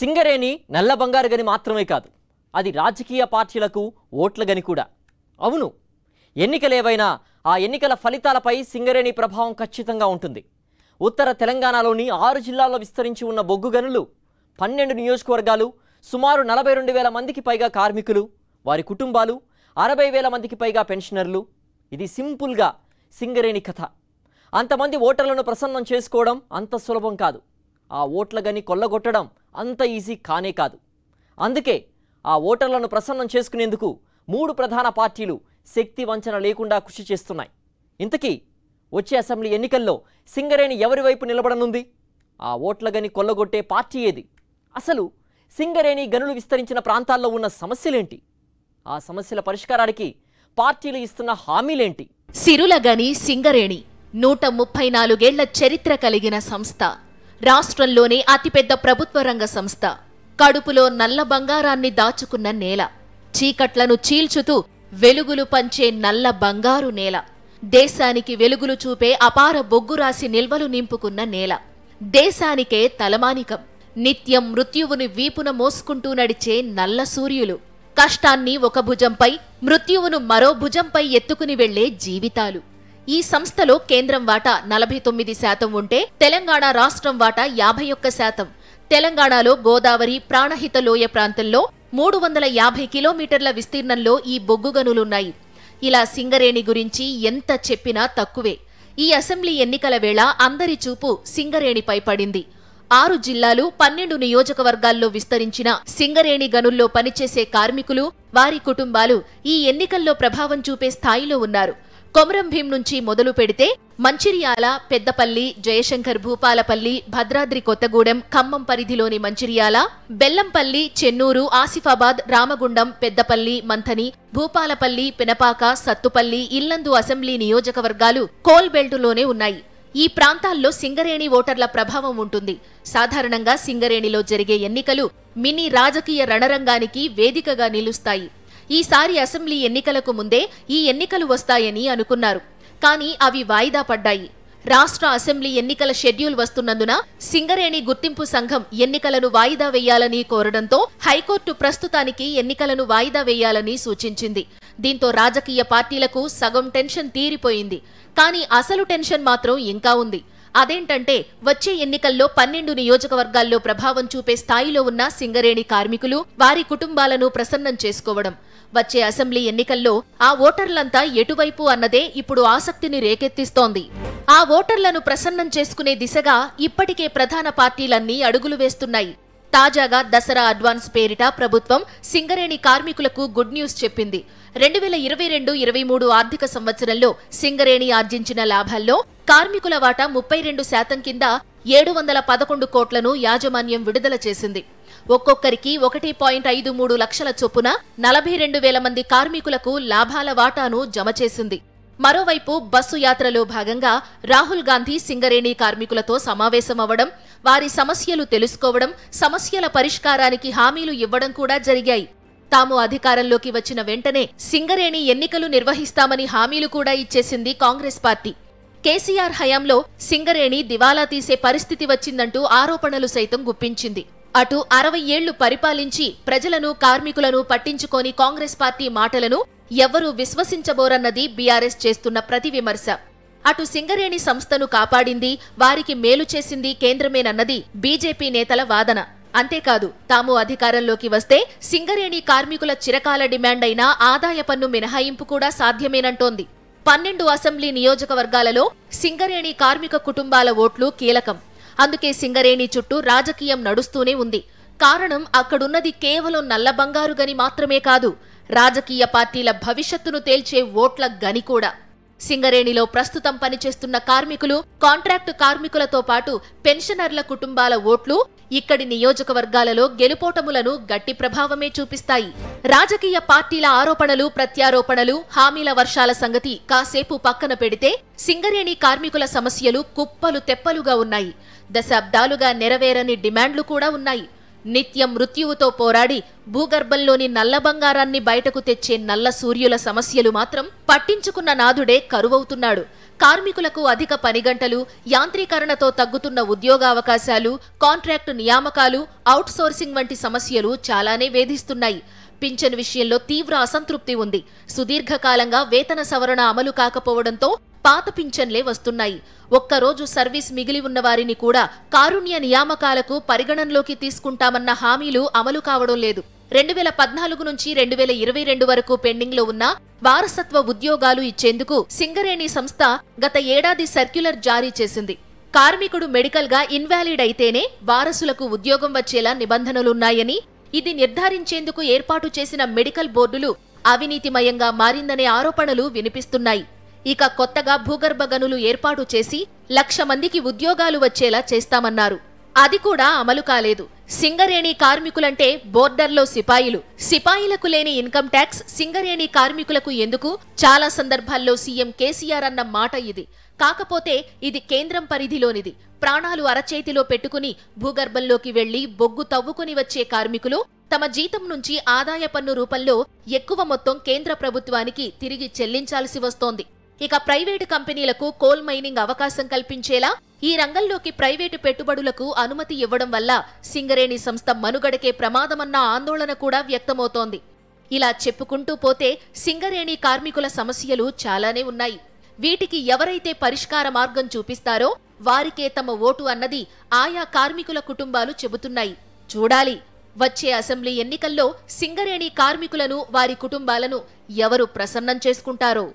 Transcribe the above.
సింగరేణి నల్ల బంగారు గని మాత్రమే కాదు అది రాజకీయ పార్టీలకు ఓట్ల గని కూడా అవును ఎన్నికలేవైనా ఆ ఎన్నికల ఫలితాలపై సింగరేణి ప్రభావం ఖచ్చితంగా ఉంటుంది ఉత్తర తెలంగాణలోని ఆరు జిల్లాల్లో విస్తరించి ఉన్న బొగ్గు గనులు పన్నెండు నియోజకవర్గాలు సుమారు నలభై రెండు వేల మందికి పైగా కార్మికులు వారి కుటుంబాలు అరవై వేల మందికి పైగా పెన్షనర్లు ఇది సింపుల్గా సింగరేణి కథ అంతమంది ఓటర్లను ప్రసన్నం చేసుకోవడం అంత సులభం కాదు ఆ ఓట్ల గని కొల్లగొట్టడం అంత ఈజీ కానే కాదు అందుకే ఆ ఓటర్లను ప్రసన్నం చేసుకునేందుకు మూడు ప్రధాన పార్టీలు శక్తి వంచన లేకుండా కృషి చేస్తున్నాయి ఇంతకీ వచ్చే అసెంబ్లీ ఎన్నికల్లో సింగరేణి ఎవరి వైపు నిలబడనుంది ఆ ఓట్ల గని కొల్లగొట్టే పార్టీ ఏది అసలు సింగరేణి గనులు విస్తరించిన ప్రాంతాల్లో ఉన్న సమస్యలేంటి ఆ సమస్యల పరిష్కారానికి పార్టీలు ఇస్తున్న హామీలేంటి సిరుల గని సింగరేణి నూట ముప్పై నాలుగేళ్ల చరిత్ర కలిగిన సంస్థ రాష్ట్రంలోనే అతిపెద్ద ప్రభుత్వ రంగ సంస్థ కడుపులో నల్ల బంగారాన్ని దాచుకున్న నేల చీకట్లను చీల్చుతూ వెలుగులు పంచే నల్ల బంగారు నేల దేశానికి వెలుగులు చూపే అపార బొగ్గు రాసి నిల్వలు నింపుకున్న నేల దేశానికే తలమానికం నిత్యం మృత్యువుని వీపున మోసుకుంటూ నడిచే నల్ల సూర్యులు కష్టాన్ని ఒక భుజంపై మృత్యువును మరో భుజంపై ఎత్తుకుని వెళ్లే జీవితాలు ఈ సంస్థలో కేంద్రం వాటా నలభై తొమ్మిది శాతం ఉంటే తెలంగాణ రాష్ట్రం వాటా యాభై ఒక్క శాతం తెలంగాణలో గోదావరి ప్రాణహిత లోయ ప్రాంతంలో మూడు వందల యాభై కిలోమీటర్ల విస్తీర్ణంలో ఈ బొగ్గు గనులున్నాయి ఇలా సింగరేణి గురించి ఎంత చెప్పినా తక్కువే ఈ అసెంబ్లీ ఎన్నికల వేళ అందరి చూపు సింగరేణిపై పడింది ఆరు జిల్లాలు పన్నెండు నియోజకవర్గాల్లో విస్తరించిన సింగరేణి గనుల్లో పనిచేసే కార్మికులు వారి కుటుంబాలు ఈ ఎన్నికల్లో ప్రభావం చూపే స్థాయిలో ఉన్నారు కొమరం భీం నుంచి మొదలు పెడితే మంచిర్యాల పెద్దపల్లి జయశంకర్ భూపాలపల్లి భద్రాద్రి కొత్తగూడెం ఖమ్మం పరిధిలోని మంచిర్యాల బెల్లంపల్లి చెన్నూరు ఆసిఫాబాద్ రామగుండం పెద్దపల్లి మంథని భూపాలపల్లి పినపాక సత్తుపల్లి ఇల్లందు అసెంబ్లీ నియోజకవర్గాలు కోల్బెల్టులోనే ఉన్నాయి ఈ ప్రాంతాల్లో సింగరేణి ఓటర్ల ప్రభావం ఉంటుంది సాధారణంగా సింగరేణిలో జరిగే ఎన్నికలు మినీ రాజకీయ రణరంగానికి వేదికగా నిలుస్తాయి ఈసారి అసెంబ్లీ ఎన్నికలకు ముందే ఈ ఎన్నికలు వస్తాయని అనుకున్నారు కానీ అవి వాయిదా పడ్డాయి రాష్ట్ర అసెంబ్లీ ఎన్నికల షెడ్యూల్ వస్తున్నందున సింగరేణి గుర్తింపు సంఘం ఎన్నికలను వాయిదా వేయాలని కోరడంతో హైకోర్టు ప్రస్తుతానికి ఎన్నికలను వాయిదా వేయాలని సూచించింది దీంతో రాజకీయ పార్టీలకు సగం టెన్షన్ తీరిపోయింది కానీ అసలు టెన్షన్ మాత్రం ఇంకా ఉంది అదేంటంటే వచ్చే ఎన్నికల్లో పన్నెండు నియోజకవర్గాల్లో ప్రభావం చూపే స్థాయిలో ఉన్న సింగరేణి కార్మికులు వారి కుటుంబాలను ప్రసన్నం చేసుకోవడం వచ్చే అసెంబ్లీ ఎన్నికల్లో ఆ ఓటర్లంతా ఎటువైపు అన్నదే ఇప్పుడు ఆసక్తిని రేకెత్తిస్తోంది ఆ ఓటర్లను ప్రసన్నం చేసుకునే దిశగా ఇప్పటికే ప్రధాన పార్టీలన్నీ అడుగులు వేస్తున్నాయి తాజాగా దసరా అడ్వాన్స్ పేరిట ప్రభుత్వం సింగరేణి కార్మికులకు గుడ్ న్యూస్ చెప్పింది రెండు వేల ఇరవై రెండు ఇరవై మూడు ఆర్థిక సంవత్సరంలో సింగరేణి ఆర్జించిన లాభాల్లో కార్మికుల వాటా ముప్పై రెండు శాతం కింద ఏడు వందల పదకొండు కోట్లను యాజమాన్యం విడుదల చేసింది ఒక్కొక్కరికి ఒకటి పాయింట్ ఐదు మూడు లక్షల చొప్పున నలభై రెండు వేల మంది కార్మికులకు లాభాల వాటాను జమ చేసింది మరోవైపు బస్సు యాత్రలో భాగంగా రాహుల్ గాంధీ సింగరేణి కార్మికులతో సమావేశమవ్వడం వారి సమస్యలు తెలుసుకోవడం సమస్యల పరిష్కారానికి హామీలు ఇవ్వడం కూడా జరిగాయి తాము అధికారంలోకి వచ్చిన వెంటనే సింగరేణి ఎన్నికలు నిర్వహిస్తామని హామీలు కూడా ఇచ్చేసింది కాంగ్రెస్ పార్టీ కేసీఆర్ హయాంలో సింగరేణి దివాలా తీసే పరిస్థితి వచ్చిందంటూ ఆరోపణలు సైతం గుప్పించింది అటు అరవై ఏళ్లు పరిపాలించి ప్రజలను కార్మికులను పట్టించుకోని కాంగ్రెస్ పార్టీ మాటలను ఎవ్వరూ విశ్వసించబోరన్నది బీఆర్ఎస్ చేస్తున్న ప్రతి విమర్శ అటు సింగరేణి సంస్థను కాపాడింది వారికి మేలు చేసింది కేంద్రమేనన్నది బీజేపీ నేతల వాదన అంతేకాదు తాము అధికారంలోకి వస్తే సింగరేణి కార్మికుల చిరకాల డిమాండ్ అయిన ఆదాయ పన్ను మినహాయింపు కూడా సాధ్యమేనంటోంది పన్నెండు అసెంబ్లీ నియోజకవర్గాలలో సింగరేణి కార్మిక కుటుంబాల ఓట్లు కీలకం అందుకే సింగరేణి చుట్టూ రాజకీయం నడుస్తూనే ఉంది కారణం అక్కడున్నది కేవలం నల్ల బంగారు గని మాత్రమే కాదు రాజకీయ పార్టీల భవిష్యత్తును తేల్చే ఓట్ల గని కూడా సింగరేణిలో ప్రస్తుతం పనిచేస్తున్న కార్మికులు కాంట్రాక్టు కార్మికులతో పాటు పెన్షనర్ల కుటుంబాల ఓట్లు ఇక్కడి నియోజకవర్గాలలో గెలుపోటములను గట్టి ప్రభావమే చూపిస్తాయి రాజకీయ పార్టీల ఆరోపణలు ప్రత్యారోపణలు హామీల వర్షాల సంగతి కాసేపు పక్కన పెడితే సింగరేణి కార్మికుల సమస్యలు కుప్పలు తెప్పలుగా ఉన్నాయి దశాబ్దాలుగా నెరవేరని డిమాండ్లు కూడా ఉన్నాయి నిత్యం మృత్యువుతో పోరాడి భూగర్భంలోని నల్ల బంగారాన్ని బయటకు తెచ్చే నల్ల సూర్యుల సమస్యలు మాత్రం పట్టించుకున్న నాథుడే కరువవుతున్నాడు కార్మికులకు అధిక పనిగంటలు యాంత్రీకరణతో తగ్గుతున్న ఉద్యోగావకాశాలు కాంట్రాక్టు నియామకాలు అవుట్సోర్సింగ్ వంటి సమస్యలు చాలానే వేధిస్తున్నాయి పింఛన్ విషయంలో తీవ్ర అసంతృప్తి ఉంది సుదీర్ఘకాలంగా వేతన సవరణ అమలు కాకపోవడంతో పాత పింఛన్లే వస్తున్నాయి ఒక్కరోజు సర్వీస్ మిగిలి ఉన్న వారిని కూడా కారుణ్య నియామకాలకు పరిగణనలోకి తీసుకుంటామన్న హామీలు అమలు కావడం లేదు రెండు వేల పద్నాలుగు నుంచి రెండు వేల ఇరవై రెండు వరకు పెండింగ్లో ఉన్న వారసత్వ ఉద్యోగాలు ఇచ్చేందుకు సింగరేణి సంస్థ గత ఏడాది సర్క్యులర్ జారీ చేసింది కార్మికుడు మెడికల్గా ఇన్వాలిడ్ అయితేనే వారసులకు ఉద్యోగం వచ్చేలా నిబంధనలున్నాయని ఇది నిర్ధారించేందుకు ఏర్పాటు చేసిన మెడికల్ బోర్డులు అవినీతిమయంగా మారిందనే ఆరోపణలు వినిపిస్తున్నాయి ఇక కొత్తగా భూగర్భ గనులు ఏర్పాటు చేసి లక్ష మందికి ఉద్యోగాలు వచ్చేలా చేస్తామన్నారు అది కూడా అమలు కాలేదు సింగరేణి కార్మికులంటే బోర్డర్లో సిపాయిలు సిపాయిలకు లేని ఇన్కమ్ ట్యాక్స్ సింగరేణి కార్మికులకు ఎందుకు చాలా సందర్భాల్లో సీఎం కేసీఆర్ అన్న మాట ఇది కాకపోతే ఇది కేంద్రం పరిధిలోనిది ప్రాణాలు అరచేతిలో పెట్టుకుని భూగర్భంలోకి వెళ్లి బొగ్గు తవ్వుకుని వచ్చే కార్మికులు తమ జీతం నుంచి ఆదాయ పన్ను రూపంలో ఎక్కువ మొత్తం కేంద్ర ప్రభుత్వానికి తిరిగి చెల్లించాల్సి వస్తోంది ఇక ప్రైవేటు కంపెనీలకు కోల్ మైనింగ్ అవకాశం కల్పించేలా ఈ రంగంలోకి ప్రైవేటు పెట్టుబడులకు అనుమతి ఇవ్వడం వల్ల సింగరేణి సంస్థ మనుగడకే ప్రమాదమన్న ఆందోళన కూడా వ్యక్తమవుతోంది ఇలా చెప్పుకుంటూ పోతే సింగరేణి కార్మికుల సమస్యలు చాలానే ఉన్నాయి వీటికి ఎవరైతే పరిష్కార మార్గం చూపిస్తారో వారికే తమ ఓటు అన్నది ఆయా కార్మికుల కుటుంబాలు చెబుతున్నాయి చూడాలి వచ్చే అసెంబ్లీ ఎన్నికల్లో సింగరేణి కార్మికులను వారి కుటుంబాలను ఎవరు ప్రసన్నం చేసుకుంటారో